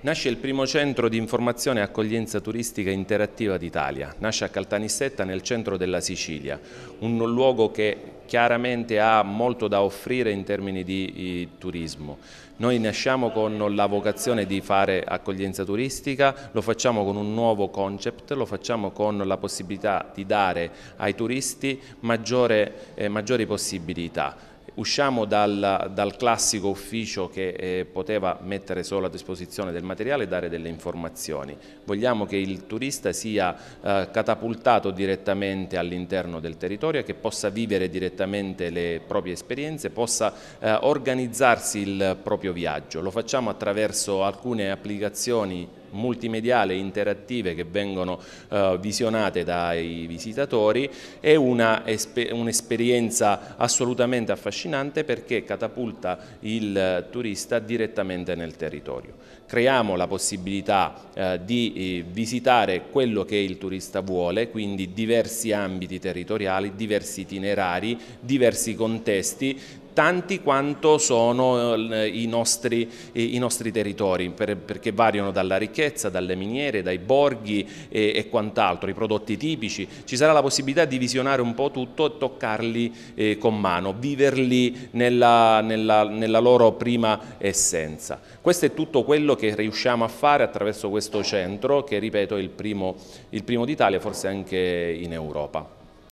Nasce il primo centro di informazione e accoglienza turistica interattiva d'Italia, nasce a Caltanissetta nel centro della Sicilia, un luogo che chiaramente ha molto da offrire in termini di turismo. Noi nasciamo con la vocazione di fare accoglienza turistica, lo facciamo con un nuovo concept, lo facciamo con la possibilità di dare ai turisti maggiore, eh, maggiori possibilità usciamo dal, dal classico ufficio che eh, poteva mettere solo a disposizione del materiale e dare delle informazioni. Vogliamo che il turista sia eh, catapultato direttamente all'interno del territorio, che possa vivere direttamente le proprie esperienze, possa eh, organizzarsi il proprio viaggio. Lo facciamo attraverso alcune applicazioni multimediale e interattive che vengono eh, visionate dai visitatori, è un'esperienza un assolutamente affascinante perché catapulta il turista direttamente nel territorio. Creiamo la possibilità eh, di eh, visitare quello che il turista vuole, quindi diversi ambiti territoriali, diversi itinerari, diversi contesti, importanti quanto sono eh, i nostri, i nostri territori, perché variano dalla ricchezza, dalle miniere, dai borghi e, e quant'altro, i prodotti tipici. Ci sarà la possibilità di visionare un po' tutto, e toccarli eh, con mano, viverli nella, nella, nella loro prima essenza. Questo è tutto quello che riusciamo a fare attraverso questo centro che, ripeto, è il primo, il primo d'Italia, forse anche in Europa.